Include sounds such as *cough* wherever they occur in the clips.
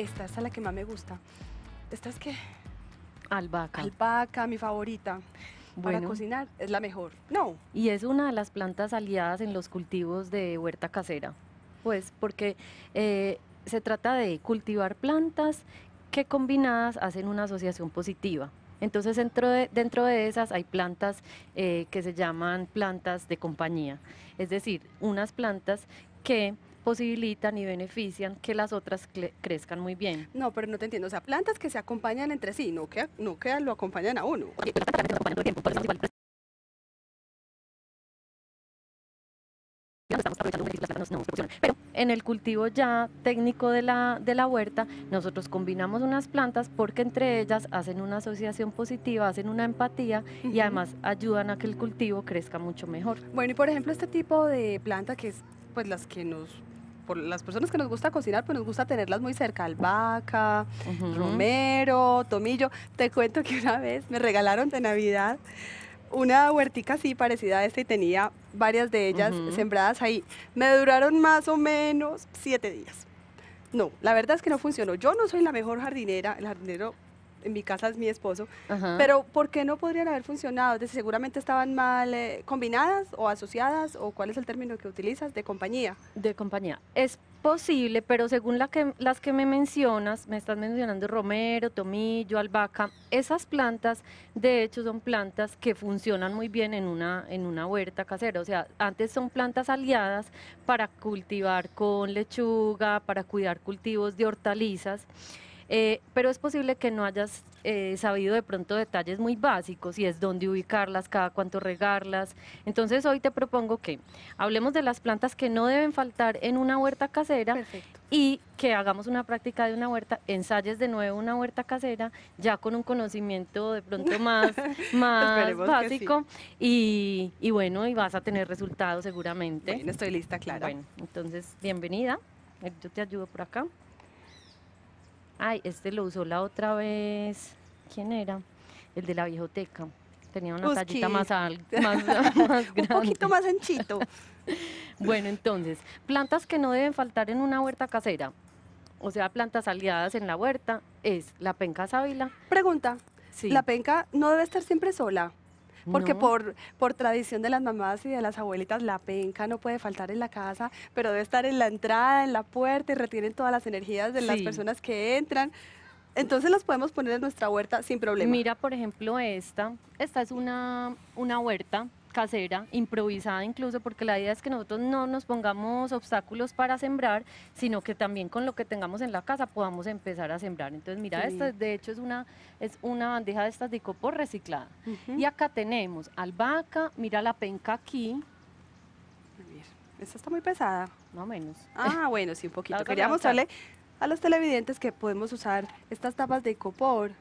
Esta, es la que más me gusta. ¿Esta es qué? Albaca. Albaca, mi favorita. Para cocinar es la mejor. No. Y es una de las plantas aliadas en los cultivos de huerta casera. Pues porque eh, se trata de cultivar plantas que combinadas hacen una asociación positiva. Entonces dentro de, dentro de esas hay plantas eh, que se llaman plantas de compañía, es decir, unas plantas que posibilitan y benefician que las otras crezcan muy bien. No, pero no te entiendo. O sea, plantas que se acompañan entre sí, no que, no que lo acompañan a uno. Pero en el cultivo ya técnico de la, de la huerta, nosotros combinamos unas plantas porque entre ellas hacen una asociación positiva, hacen una empatía y además ayudan a que el cultivo crezca mucho mejor. Bueno, y por ejemplo, este tipo de planta que es pues las que nos las personas que nos gusta cocinar, pues nos gusta tenerlas muy cerca, albahaca, romero, tomillo. Te cuento que una vez me regalaron de Navidad una huertica así parecida a esta y tenía varias de ellas sembradas ahí. Me duraron más o menos siete días. No, la verdad es que no funcionó. Yo no soy la mejor jardinera, el jardinero en mi casa es mi esposo, pero ¿por qué no podrían haber funcionado? seguramente estaban mal eh, combinadas o asociadas o cuál es el término que utilizas de compañía. De compañía. Es posible, pero según la que, las que me mencionas, me estás mencionando romero, tomillo, albahaca, esas plantas de hecho son plantas que funcionan muy bien en una, en una huerta casera, o sea, antes son plantas aliadas para cultivar con lechuga, para cuidar cultivos de hortalizas. Eh, pero es posible que no hayas eh, sabido de pronto detalles muy básicos y es dónde ubicarlas, cada cuánto regarlas. Entonces hoy te propongo que hablemos de las plantas que no deben faltar en una huerta casera y que hagamos una práctica de una huerta, ensayes de nuevo una huerta casera, ya con un conocimiento de pronto más, *laughs* más básico y, bueno, y vas a tener resultados seguramente. estoy lista, claro entonces bienvenida. Yo te ayudo por acá. Ay, este lo usó la otra vez. ¿Quién era? El de la viejoteca. Tenía una tallita más, al, *laughs* *laughs* más, Un poquito más anchito. *laughs* bueno, entonces, plantas que no deben faltar en una huerta casera. O sea, plantas aliadas en la huerta es la penca sábila. Pregunta. Sí. ¿La penca no debe estar siempre sola? porque por, por tradición de las mamás y de las abuelitas, la penca no puede faltar en la casa, pero debe estar en la entrada, en la puerta y retienen todas las energías de las personas que entran. Entonces las podemos poner en nuestra huerta sin problema. Mira, por ejemplo, esta. Esta es una huerta casera, improvisada incluso, porque la idea es que nosotros no nos pongamos obstáculos para sembrar, sino que también con lo que tengamos en la casa podamos empezar a sembrar. Entonces, mira, esta de hecho es una, es una bandeja de estas de copor reciclada. Y acá tenemos albahaca, mira la penca aquí. esta está muy pesada. No menos. Ah, bueno, sí, un poquito. *laughs* Quería mostrarle a los televidentes que podemos usar estas tapas de copor.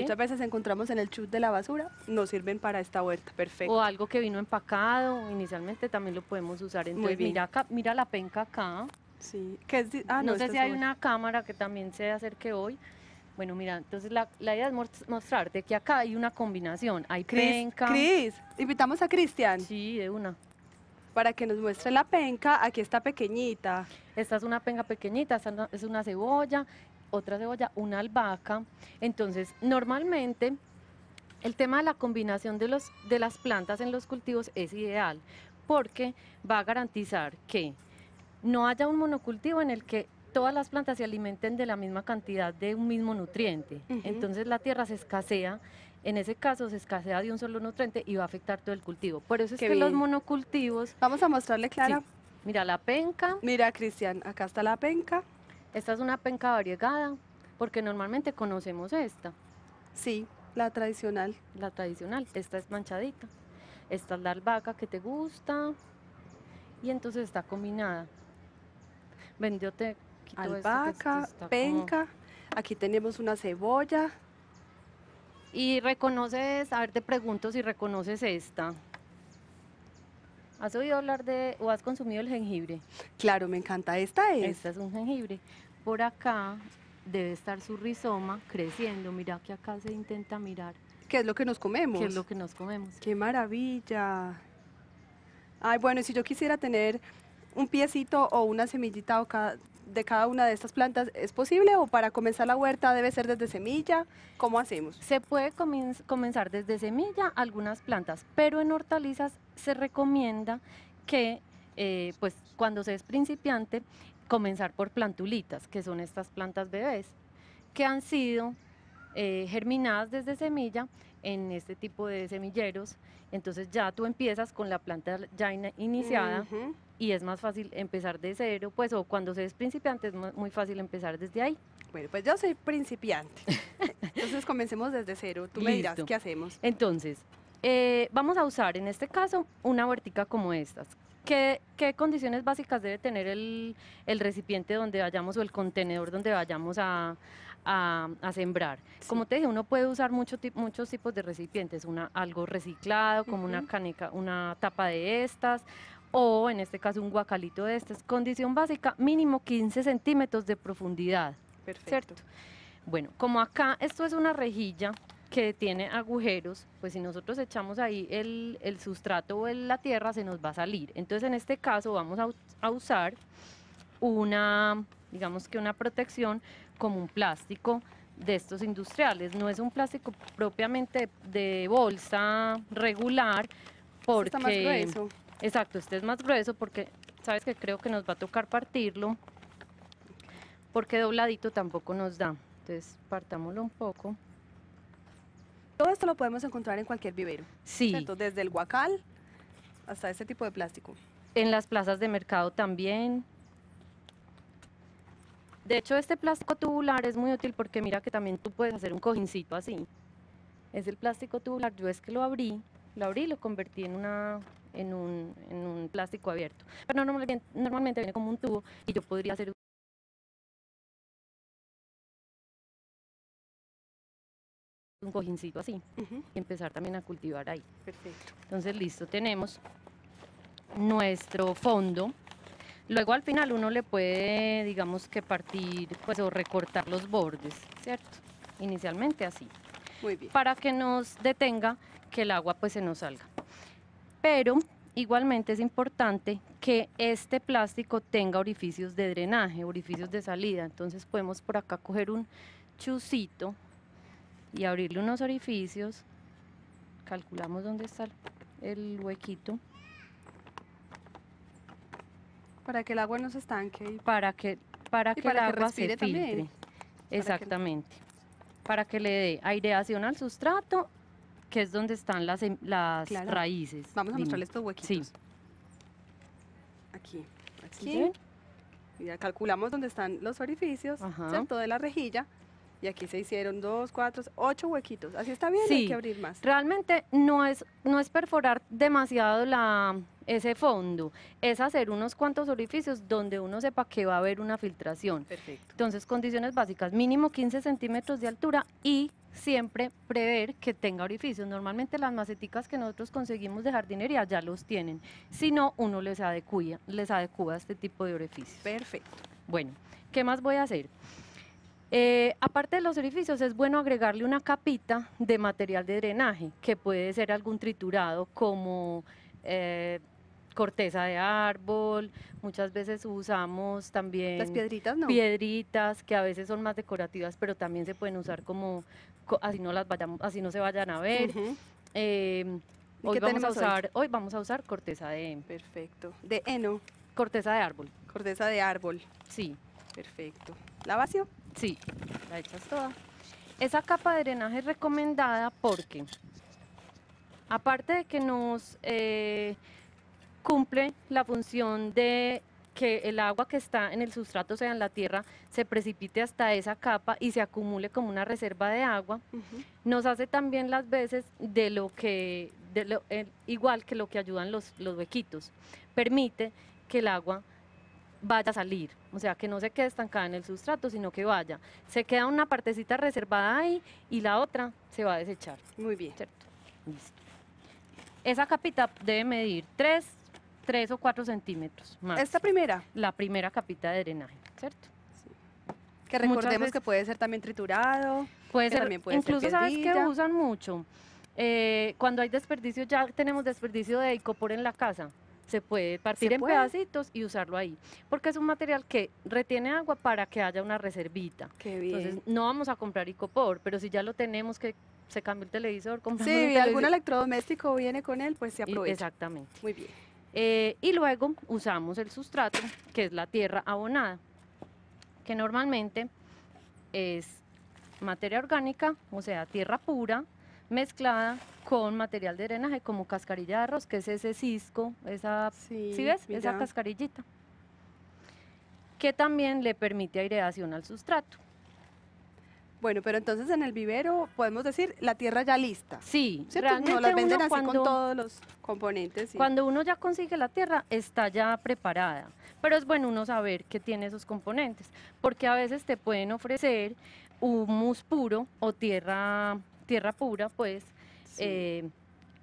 Muchas veces encontramos en el chute de la basura, nos sirven para esta huerta. perfecto. O algo que vino empacado, inicialmente también lo podemos usar. Entonces, Mira, acá, mira la penca acá. Sí, que es, ah, no, sé si hay una cámara que también se acerque hoy. Bueno, mira, entonces la, idea es mostrarte que acá hay una combinación. Hay penca. Cris, invitamos a Cristian. Sí, de una para que nos muestre la penca. Aquí está pequeñita. Esta es una penca pequeñita, es una cebolla, otra cebolla, una albahaca. Entonces, normalmente el tema de la combinación de, los, de las plantas en los cultivos es ideal porque va a garantizar que no haya un monocultivo en el que todas las plantas se alimenten de la misma cantidad de un mismo nutriente. Entonces la tierra se escasea en ese caso se escasea de un solo nutriente y va a afectar todo el cultivo. Por eso es que los monocultivos... Vamos a mostrarle, Clara. Mira la penca. Mira, Cristian, acá está la penca. Esta es una penca variegada, porque normalmente conocemos esta. Sí, la tradicional. La tradicional, esta es manchadita. Esta es la albahaca que te gusta. Y entonces está combinada. Ven, yo te quito Albahaca, penca. Aquí tenemos una cebolla, y reconoces, a ver, te pregunto si reconoces esta. ¿Has oído hablar de o has consumido el jengibre? Claro, me encanta. Esta es. Esta es un jengibre. Por acá debe estar su rizoma creciendo. Mira que acá se intenta mirar. ¿Qué es lo que nos comemos? ¿Qué es lo que nos comemos? ¡Qué maravilla! Ay, bueno, si yo quisiera tener un piecito o una semillita o cada, de cada una de estas plantas es posible o para comenzar la huerta debe ser desde semilla? ¿Cómo hacemos? Se puede comenzar desde semilla algunas plantas, pero en hortalizas se recomienda que eh, pues cuando se es principiante comenzar por plantulitas, que son estas plantas bebés, que han sido eh, germinadas desde semilla en este tipo de semilleros. Entonces ya tú empiezas con la planta ya iniciada y es más fácil empezar de cero, pues o cuando se es principiante es muy fácil empezar desde ahí. Bueno, pues yo soy principiante. *laughs* Entonces comencemos desde cero. Tú me dirás qué hacemos. Entonces, eh, vamos a usar en este caso una huertica como estas. ¿Qué, qué condiciones básicas debe tener el recipiente donde vayamos o el contenedor donde vayamos a, Mm, a, sembrar. Como te dije, uno puede usar muchos tipos de recipientes, una, algo reciclado, como una caneca, una tapa de estas, o en este caso un guacalito de estas. Condición básica, mínimo 15 centímetros de profundidad. Perfecto. Bueno, como acá esto es una rejilla que tiene agujeros, pues si nosotros echamos ahí el, sustrato o la tierra se nos va a salir. Entonces en este caso vamos a, a usar una, digamos que una protección como un plástico de estos industriales. No es un plástico propiamente de bolsa regular, porque... Este está más grueso. Exacto, este es más grueso porque, ¿sabes que Creo que nos va a tocar partirlo, porque dobladito tampoco nos da. Entonces, partámoslo un poco. Todo esto lo podemos encontrar en cualquier vivero. Sí. desde el guacal hasta ese tipo de plástico. En las plazas de mercado también, de hecho, este plástico tubular es muy útil porque mira que también tú puedes hacer un cojincito así. Es el plástico tubular, yo es que lo abrí, lo abrí y lo convertí en, una, en, un, plástico abierto. Pero normalmente, normalmente viene como un tubo y yo podría hacer un cojincito así y empezar también a cultivar ahí. Perfecto. Entonces, listo, tenemos nuestro fondo Luego al final uno le puede, digamos que partir pues, o recortar los bordes, ¿cierto? Inicialmente así. Para que nos detenga que el agua pues se nos salga. Pero igualmente es importante que este plástico tenga orificios de drenaje, orificios de salida. Entonces podemos por acá coger un chucito y abrirle unos orificios. Calculamos dónde está el huequito. Para que el agua no se estanque. para que, para que el agua se filtre. Exactamente. Para que le dé aireación al sustrato, que es donde están las, em, raíces. Vamos a mostrarle estos huequitos. Sí. Aquí, aquí. Ya calculamos dónde están los orificios, Ajá. De la rejilla. Y aquí se hicieron dos, cuatro, ocho huequitos. Así está bien, sí. hay que abrir más. Realmente no es, no es perforar demasiado la, ese fondo, es hacer unos cuantos orificios donde uno sepa que va a haber una filtración. Perfecto. Entonces, condiciones básicas, mínimo 15 centímetros de altura y siempre prever que tenga orificios. Normalmente las maceticas que nosotros conseguimos de jardinería ya los tienen. Si no, uno les adecua, les este tipo de orificios. Perfecto. Bueno, ¿qué más voy a hacer? Eh, aparte de los orificios, es bueno agregarle una capita de material de drenaje, que puede ser algún triturado como... Eh, corteza de árbol, muchas veces usamos también... Las piedritas, ¿no? Piedritas que a veces son más decorativas, pero también se pueden usar como, así no, las vayamos, así no se vayan a ver. Em, hoy, vamos a usar, hoy? vamos a usar corteza de... Perfecto. De heno. Corteza de árbol. Corteza de árbol. Sí. Perfecto. ¿La vacío? Sí, la echas toda. Esa capa de drenaje es recomendada porque, aparte de que nos eh, cumple la función de que el agua que está en el sustrato, o sea, en la tierra, se precipite hasta esa capa y se acumule como una reserva de agua. Nos hace también las veces de lo que, eh, igual que lo que ayudan los, los huequitos, permite que el agua vaya a salir, o sea, que no se quede estancada en el sustrato, sino que vaya. Se queda una partecita reservada ahí y la otra se va a desechar. Muy bien. ¿Cierto? Listo. Esa capita debe medir 3 Tres o cuatro centímetros más. ¿Esta primera? La primera capita de drenaje, ¿cierto? Sí. Que recordemos que puede ser también triturado. Puede ser, también incluso sabes que usan mucho. Eh, cuando hay desperdicio, ya tenemos desperdicio de icopor en la casa. Se puede partir en pedacitos y usarlo ahí, porque es un material que retiene agua para que haya una reservita. Qué bien. Entonces, no vamos a comprar icopor, pero si ya lo tenemos que se cambió el televisor, si Sí, algún electrodoméstico viene con él, pues se aprovecha. exactamente. Muy bien. Eh, y luego usamos el sustrato, que es la tierra abonada, que normalmente es materia orgánica, o sea, tierra pura, mezclada con material de drenaje como cascarilla de arroz, que es ese cisco, esa, sí, Esa cascarillita, que también le permite aireación al sustrato. Bueno, pero entonces en el vivero podemos decir la tierra ya lista. Sí, no las venden así con todos los componentes. Cuando uno ya consigue la tierra, está ya preparada. Pero es bueno uno saber que tiene esos componentes, porque a veces te pueden ofrecer humus puro o tierra, tierra pura, pues, eh,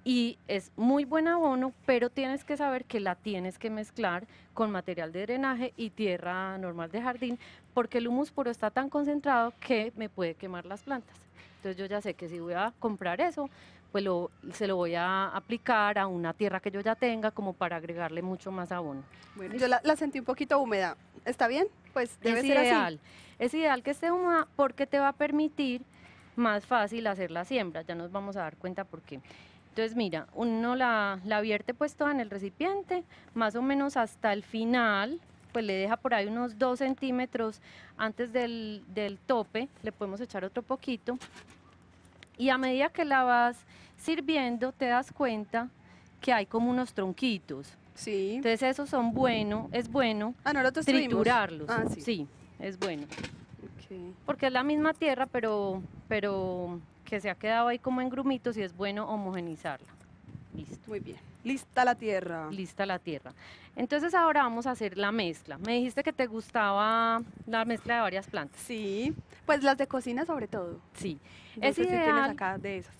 y es muy buen abono, pero tienes que saber que la tienes que mezclar con material de drenaje y tierra normal de jardín, porque el humus puro está tan concentrado que me puede quemar las plantas. Entonces yo ya sé que si voy a comprar eso, pues se lo voy a aplicar a una tierra que yo ya tenga como para agregarle mucho más abono. Bueno, yo la, sentí un poquito húmeda. ¿Está bien? Pues debe es ser ideal. Es ideal que esté húmeda porque te va a permitir más fácil hacer la siembra. Ya nos vamos a dar cuenta por qué. Entonces, mira, uno la, la vierte pues toda en el recipiente, más o menos hasta el final, pues le deja por ahí unos 2 centímetros antes del, tope, le podemos echar otro poquito. Y a medida que la vas sirviendo, te das cuenta que hay como unos tronquitos. Sí. Entonces esos son buenos, es bueno ah, triturarlos. Ah, sí. es bueno. Porque es la misma tierra, pero, pero que se ha quedado ahí como en grumitos y es bueno homogenizarla. Listo. Muy bien. Lista la tierra. Lista la tierra. Entonces ahora vamos a hacer la mezcla. Me dijiste que te gustaba la mezcla de varias plantas. Sí, pues las de cocina sobre todo. Sí. es ideal. acá de esas.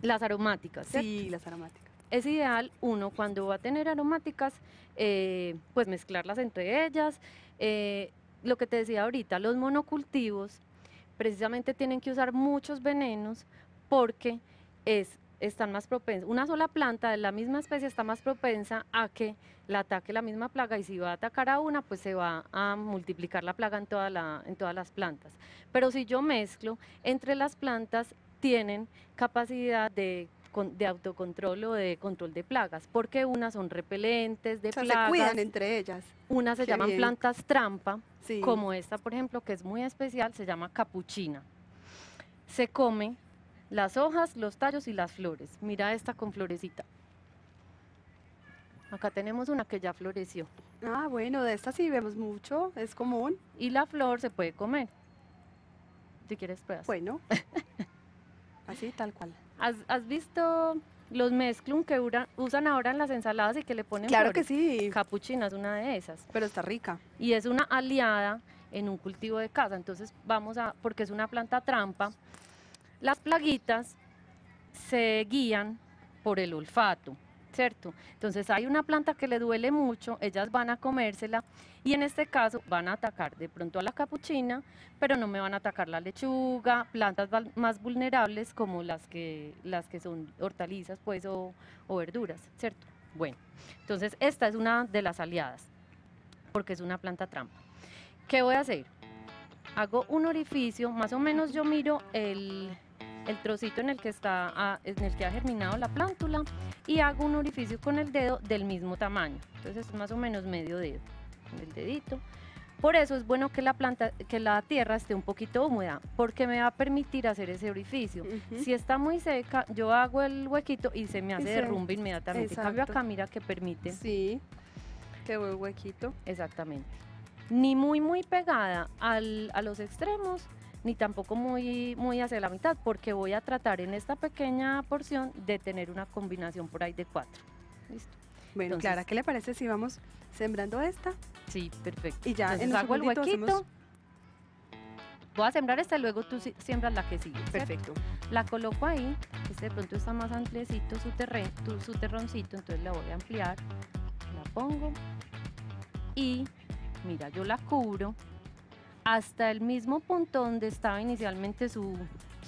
Las aromáticas. Sí, las aromáticas. Es ideal uno cuando va a tener aromáticas, eh, pues mezclarlas entre ellas. Eh, lo que te decía ahorita, los monocultivos precisamente tienen que usar muchos venenos porque es, están más propensas, una sola planta de la misma especie está más propensa a que la ataque la misma plaga y si va a atacar a una, pues se va a multiplicar la plaga en, en todas las plantas. Pero si yo mezclo, entre las plantas tienen capacidad de de autocontrol o de control de plagas, porque unas son repelentes de plagas. Se cuidan entre ellas. Unas se llaman plantas trampa, como esta, por ejemplo, que es muy especial, se llama capuchina. Se come las hojas, los tallos y las flores. Mira esta con florecita. Acá tenemos una que ya floreció. Ah, bueno, de esta sí vemos mucho, es común. Y la flor se puede comer. Si quieres pruebas. Bueno, *laughs* así tal cual. ¿Has, visto los mezclum que usan ahora en las ensaladas y que le ponen Claro que sí, Capuchina es una de esas. pero está rica. Y es una aliada en un cultivo de casa. Entonces vamos a, porque es una planta trampa, las plaguitas se guían por el olfato. ¿cierto? Entonces hay una planta que le duele mucho, ellas van a comérsela y en este caso van a atacar de pronto a la capuchina, pero no me van a atacar la lechuga, plantas más vulnerables como las que, las que son hortalizas pues o, o verduras, ¿cierto? Bueno, entonces esta es una de las aliadas porque es una planta trampa. ¿Qué voy a hacer? Hago un orificio, más o menos yo miro el, el trocito en el que está ah, en el que ha germinado la plántula y hago un orificio con el dedo del mismo tamaño. Entonces es más o menos medio dedo, el dedito. Por eso es bueno que la planta, que la tierra esté un poquito húmeda, porque me va a permitir hacer ese orificio. Si está muy seca, yo hago el huequito y se me hace derrumbe inmediatamente. Cambio acá, mira que permite. Sí, que huequito. Exactamente. Ni muy muy pegada a los extremos, ni tampoco muy, muy hacia la mitad, porque voy a tratar en esta pequeña porción de tener una combinación por ahí de cuatro. ¿Listo? Bueno, Clara, ¿qué le parece si vamos sembrando esta? Sí, perfecto. Y ya Entonces, hago el huequito. Voy a sembrar esta, y luego tú siembras la que sigue. Perfecto. La coloco ahí, este de pronto está más antrecito su, terreno, su terroncito, entonces la voy a ampliar, la pongo y mira, yo la cubro hasta el mismo punto donde estaba inicialmente su,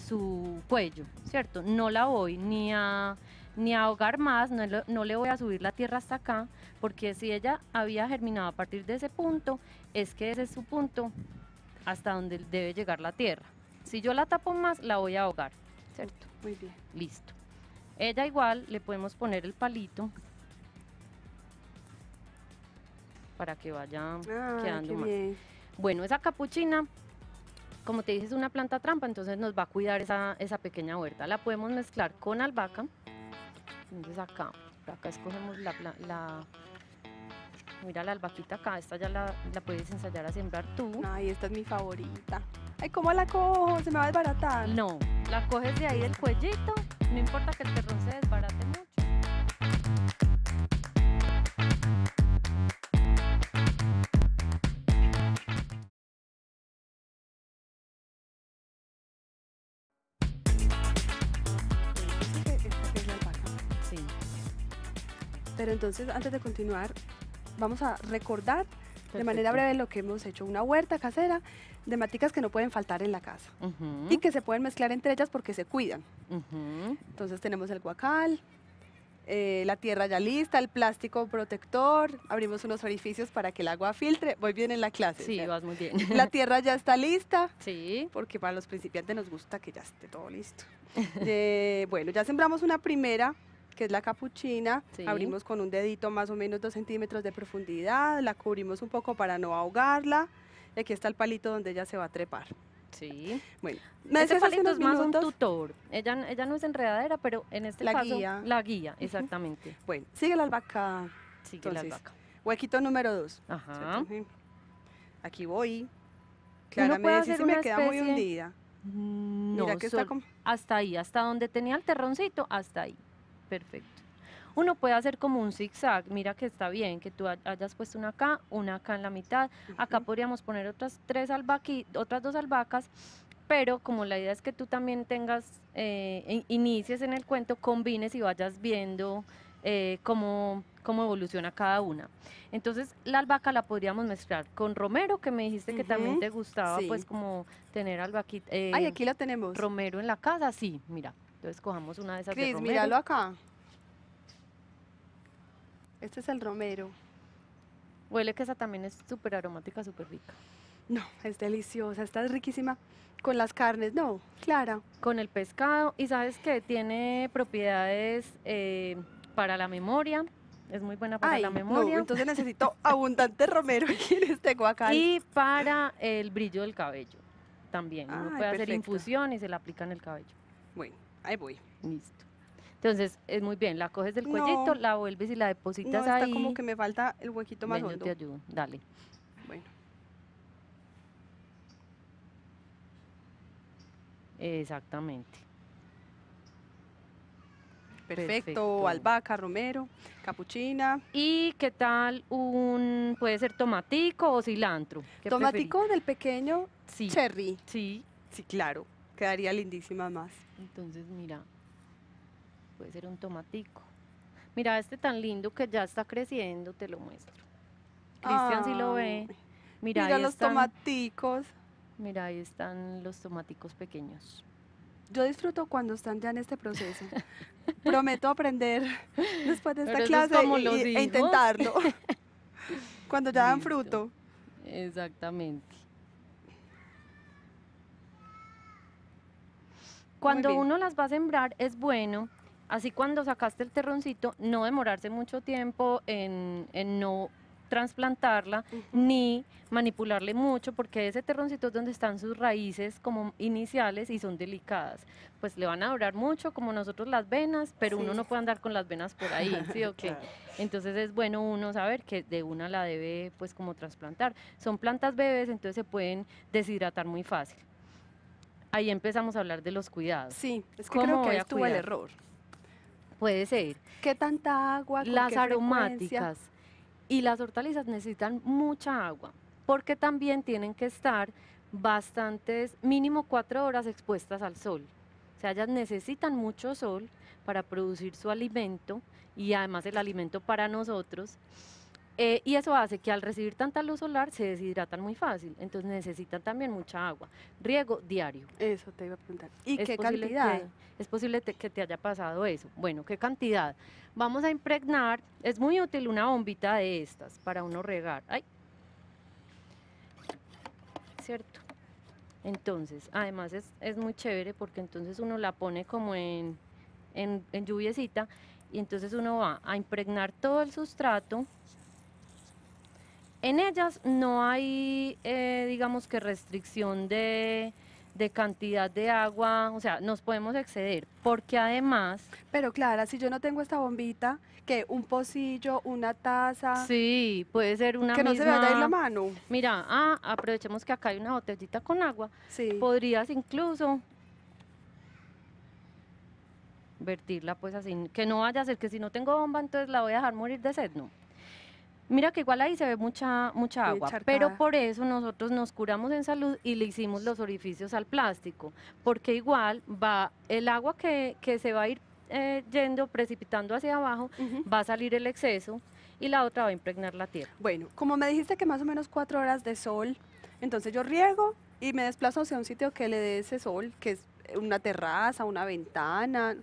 su cuello, ¿cierto? No la voy ni a, ni ahogar más, no, le voy a subir la tierra hasta acá, porque si ella había germinado a partir de ese punto, es que ese es su punto hasta donde debe llegar la tierra. Si yo la tapo más, la voy a ahogar, ¿cierto? Muy bien. Listo. Ella igual le podemos poner el palito para que vaya ah, quedando más. Bueno, esa capuchina, como te dije, es una planta trampa, entonces nos va a cuidar esa, pequeña huerta. La podemos mezclar con albahaca. Entonces acá, acá escogemos la, mira la albaquita acá, esta ya la, puedes ensayar a sembrar tú. Ay, esta es mi favorita. Ay, ¿cómo la cojo? Se me va a desbaratar. No, la coges de ahí del cuellito, no importa que el perrón se desbarate Pero entonces, antes de continuar, vamos a recordar de manera breve lo que hemos hecho. Una huerta casera de maticas que no pueden faltar en la casa y que se pueden mezclar entre ellas porque se cuidan. Entonces tenemos el guacal, eh, la tierra ya lista, el plástico protector, abrimos unos orificios para que el agua filtre. Voy bien en la clase. Sí, vas muy bien. *laughs* La tierra ya está lista. Sí. Porque para los principiantes nos gusta que ya esté todo listo. *laughs* Eh, bueno, ya sembramos una primera que es la capuchina. Abrimos con un dedito más o menos dos centímetros de profundidad, la cubrimos un poco para no ahogarla. Y aquí está el palito donde ella se va a trepar. Sí. Bueno, me este palito es más un tutor. Ella, ella no es enredadera, pero en este la guía. la guía, exactamente. Bueno, sigue la albahaca. Sigue la albahaca. Huequito número dos. Ajá. Aquí voy. Clara me decís si me queda muy hundida. Mm, Mira que está hasta ahí, hasta donde tenía el terroncito, hasta ahí. Perfecto. Uno puede hacer como un zigzag, mira que está bien, que tú hayas puesto una acá, una acá en la mitad, acá podríamos poner otras tres albaqui, otras dos albahacas, pero como la idea es que tú también tengas, eh, inicies en el cuento, combines y vayas viendo eh, cómo, evoluciona cada una. Entonces, la albahaca la podríamos mezclar con romero, que me dijiste que también te gustaba, pues como tener albaquita. Ay, eh, aquí la tenemos. Romero en la casa, sí, mira. Entonces cojamos una de esas Cris, míralo acá. Este es el romero. Huele que esa también es súper aromática, súper rica. No, es deliciosa, está riquísima con las carnes, no, Clara. Con el pescado y sabes que tiene propiedades eh, para la memoria, es muy buena para la memoria. entonces necesito *laughs* abundante romero aquí en este guacal. Y para el brillo del cabello también. Uno puede hacer infusión y se la aplica en el cabello. Bueno. Ahí voy. Listo. Entonces, es muy bien, la coges del cuellito, la vuelves y la depositas no, ahí. como que me falta el huequito más Ven, hondo. Yo te ayudo, dale. Bueno. Exactamente. Perfecto, albahaca, romero, capuchina. ¿Y qué tal un, puede ser tomatico o cilantro? tomatico del pequeño, sí. cherry. Sí. Sí, claro quedaría lindísima más. Entonces, mira, puede ser un tomatico. Mira, este tan lindo que ya está creciendo, te lo muestro. Cristian si lo ve. Mira, los tomaticos. Mira, ahí están los tomaticos pequeños. Yo disfruto cuando están ya en este proceso. *laughs* Prometo aprender después de esta clase e intentarlo. *laughs* cuando ya dan fruto. Exactamente. Cuando uno las va a sembrar es bueno, así cuando sacaste el terroncito, no demorarse mucho tiempo en, no trasplantarla ni manipularle mucho porque ese terroncito es donde están sus raíces como iniciales y son delicadas. Pues le van a durar mucho como nosotros las venas, pero uno no puede andar con las venas por ahí, ¿sí o *laughs* qué? Entonces es bueno uno saber que de una la debe pues como trasplantar. Son plantas bebés, entonces se pueden deshidratar muy fácil ahí empezamos a hablar de los cuidados. Sí, es que creo que el error. Puede ser. ¿Qué tanta agua? las aromáticas y las hortalizas necesitan mucha agua porque también tienen que estar bastantes, mínimo cuatro horas expuestas al sol. O sea, ellas necesitan mucho sol para producir su alimento y además el alimento para nosotros. Eh, y eso hace que al recibir tanta luz solar se deshidratan muy fácil, entonces necesitan también mucha agua. Riego diario. Eso te iba a preguntar. ¿Y qué cantidad? es posible que te haya pasado eso. Bueno, ¿qué cantidad? Vamos a impregnar, es muy útil una bombita de estas para uno regar. Ay. ¿Cierto? Entonces, además es, es muy chévere porque entonces uno la pone como en, en, en lluviecita y entonces uno va a impregnar todo el sustrato en ellas no hay, eh, digamos que restricción de, cantidad de agua, o sea, nos podemos exceder, porque además... Pero Clara, si yo no tengo esta bombita, que un pocillo, una taza... Sí, puede ser una Que no se vaya a ir la mano. Mira, ah, aprovechemos que acá hay una botellita con agua. Sí. Podrías incluso vertirla pues así, que no vaya a ser que si no tengo bomba, entonces la voy a dejar morir de sed, ¿no? Mira que igual ahí se ve mucha, mucha agua, pero por eso nosotros nos curamos en salud y le hicimos los orificios al plástico, porque igual va el agua que, se va a ir eh, yendo, precipitando hacia abajo, va a salir el exceso y la otra va a impregnar la tierra. Bueno, como me dijiste que más o menos cuatro horas de sol, entonces yo riego y me desplazo hacia un sitio que le dé ese sol, que es una terraza, una ventana,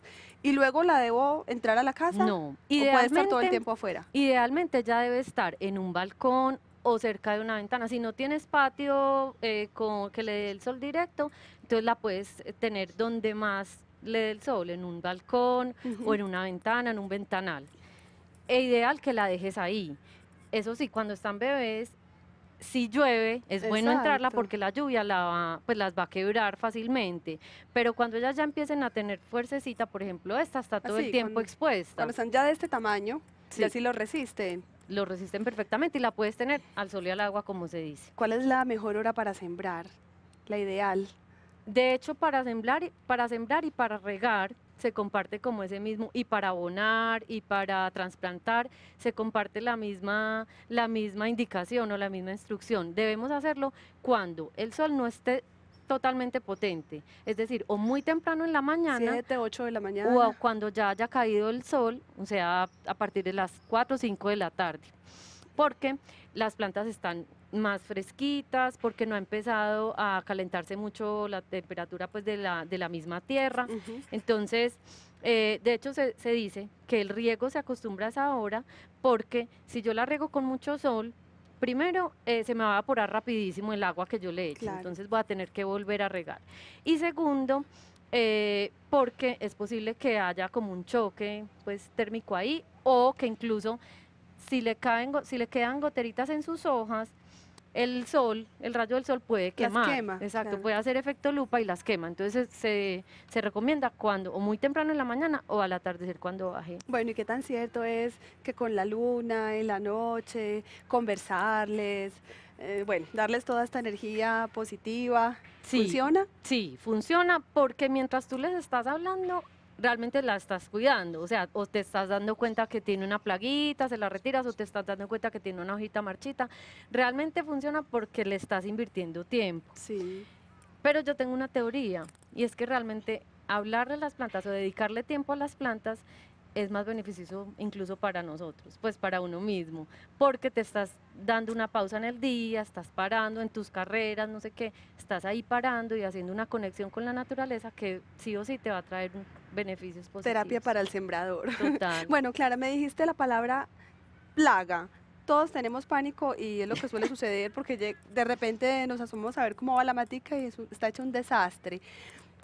y luego la debo entrar a la casa. No, y puede estar todo el tiempo afuera. Idealmente ya debe estar en un balcón o cerca de una ventana. Si no tienes patio eh, con, que le dé el sol directo, entonces la puedes eh, tener donde más le dé el sol, en un balcón o en una ventana, en un ventanal. E ideal que la dejes ahí. Eso sí, cuando están bebés si llueve, es bueno entrarla porque la lluvia la pues las va a quebrar fácilmente. Pero cuando ellas ya empiecen a tener fuercecita, por ejemplo, esta está todo el tiempo expuesta. Cuando están ya de este tamaño, si ya sí lo resisten. Lo resisten perfectamente y la puedes tener al sol y al agua, como se dice. ¿Cuál es la mejor hora para sembrar? La ideal. De hecho, para sembrar, para sembrar y para regar, se comparte como ese mismo, y para abonar y para trasplantar, se comparte la misma, la misma indicación o la misma instrucción. Debemos hacerlo cuando el sol no esté totalmente potente, es decir, o muy temprano en la mañana, 7, 8 de la mañana, o cuando ya haya caído el sol, o sea, a partir de las 4 o 5 de la tarde, porque las plantas están más fresquitas, porque no ha empezado a calentarse mucho la temperatura pues, de, la, de la misma tierra. Entonces, eh, de hecho, se, dice que el riego se acostumbra a esa hora, porque si yo la riego con mucho sol, primero eh, se me va a evaporar rapidísimo el agua que yo le echo, entonces voy a tener que volver a regar. Y segundo, eh, porque es posible que haya como un choque pues, térmico ahí, o que incluso si le, caen, si le quedan goteritas en sus hojas, el sol, el rayo del sol puede quemar. Las exacto, puede hacer efecto lupa y las quema. Entonces se, se, recomienda cuando, o muy temprano en la mañana o al atardecer cuando baje. Bueno, y qué tan cierto es que con la luna, en la noche, conversarles, eh, bueno, darles toda esta energía positiva. ¿Funciona? Sí, funciona porque mientras tú les estás hablando, realmente la estás cuidando, o sea, o te estás dando cuenta que tiene una plaguita, se la retiras, o te estás dando cuenta que tiene una hojita marchita. Realmente funciona porque le estás invirtiendo tiempo. Sí. Pero yo tengo una teoría, y es que realmente hablarle a las plantas o dedicarle tiempo a las plantas es más beneficioso incluso para nosotros, pues para uno mismo, porque te estás dando una pausa en el día, estás parando en tus carreras, no sé qué, estás ahí parando y haciendo una conexión con la naturaleza que sí o sí te va a traer beneficios positivos. Terapia para el sembrador. *laughs* bueno, Clara, me dijiste la palabra plaga. Todos tenemos pánico y es lo que suele *laughs* suceder porque de repente nos asomamos a ver cómo va la matica y está hecho un desastre.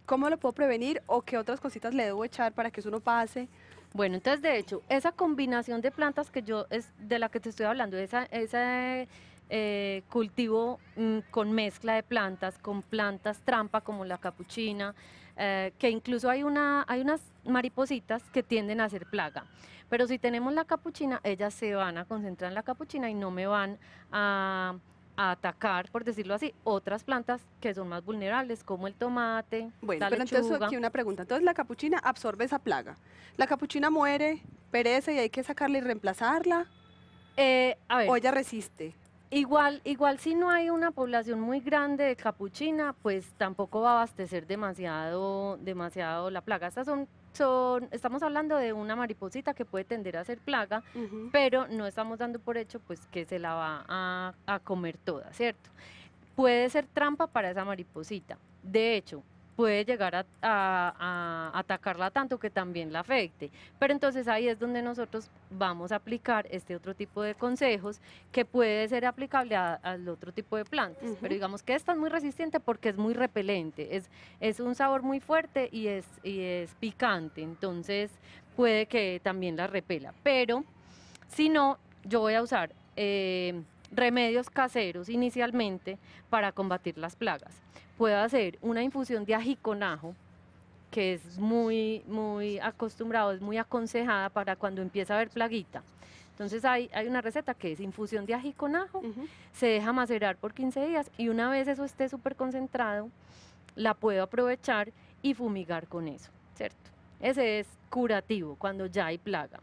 ¿Cómo lo puedo prevenir o qué otras cositas le debo echar para que eso no pase? Bueno, entonces de hecho, esa combinación de plantas que yo es de la que te estoy hablando, esa, ese eh, cultivo mm, con mezcla de plantas, con plantas trampa como la capuchina, eh, que incluso hay, una, hay unas maripositas que tienden a ser plaga. Pero si tenemos la capuchina, ellas se van a concentrar en la capuchina y no me van a a atacar, por decirlo así, otras plantas que son más vulnerables, como el tomate. Bueno, pero entonces aquí una pregunta. Entonces la capuchina absorbe esa plaga. La capuchina muere, perece y hay que sacarla y reemplazarla. Eh, a ver, o ella resiste. Igual, igual si no hay una población muy grande de capuchina, pues tampoco va a abastecer demasiado, demasiado la plaga. Estas son estamos hablando de una mariposita que puede tender a ser plaga, pero no estamos dando por hecho pues que se la va a comer toda, ¿cierto? Puede ser trampa para esa mariposita. De hecho, puede llegar a, atacarla tanto que también la afecte. Pero entonces ahí es donde nosotros vamos a aplicar este otro tipo de consejos que puede ser aplicable al otro tipo de plantas. Pero digamos que esta es muy resistente porque es muy repelente, es, es un sabor muy fuerte y es, es picante, entonces puede que también la repela. Pero si no, yo voy a usar... Eh, remedios caseros inicialmente para combatir las plagas puedo hacer una infusión de ají con ajo, que es muy, muy acostumbrado, es muy aconsejada para cuando empieza a haber plaguita. Entonces hay, hay una receta que es infusión de ají con ajo, se deja macerar por 15 días y una vez eso esté súper concentrado, la puedo aprovechar y fumigar con eso, ¿cierto? Ese es curativo, cuando ya hay plaga.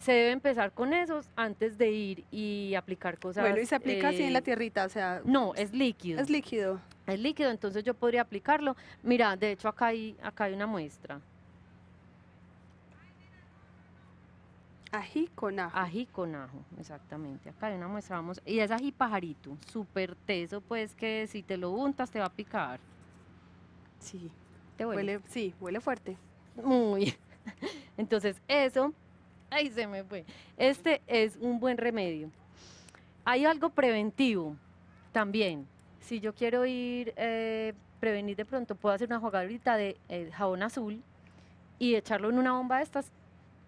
Se debe empezar con esos antes de ir y aplicar cosas. Bueno, y se aplica así en la eh, tierrita, o sea. No, es líquido. Es líquido el líquido, entonces yo podría aplicarlo. Mira, de hecho acá hay, acá hay una muestra. Ají con ajo. Ají con ajo, exactamente. Acá hay una muestra, vamos. Y es ají pajarito, súper teso, pues que si te lo untas te va a picar. Sí. huele? sí, huele fuerte. Muy. *laughs* Entonces, eso, ahí se me fue. Este es un buen remedio. Hay algo preventivo también si yo quiero ir, eh, prevenir de pronto, puedo hacer una jugadita de eh, jabón azul y echarlo en una bomba de estas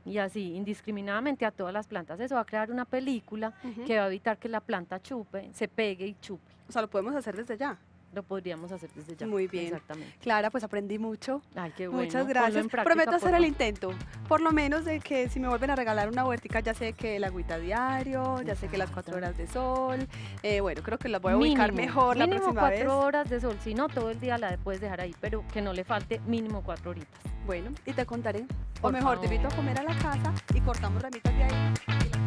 y así indiscriminadamente a todas las plantas. Eso va a crear una película que va a evitar que la planta chupe, se pegue y chupe. O sea, lo podemos hacer desde ya lo podríamos hacer desde ya. Muy bien. Exactamente. Clara, pues aprendí mucho. Ay, qué bueno. Muchas gracias. Prometo hacer el intento. Por lo menos de que si me vuelven a regalar una huertica, ya sé que el agüita diario, ya sé que las cuatro horas de sol. Eh, bueno, creo que las voy a ubicar mejor la próxima cuatro Mínimo cuatro horas de sol. Si no, todo el día la puedes dejar ahí, pero que no le falte mínimo cuatro horitas. Bueno, y te contaré. o mejor, te invito a comer a la casa y cortamos ramitas de ahí.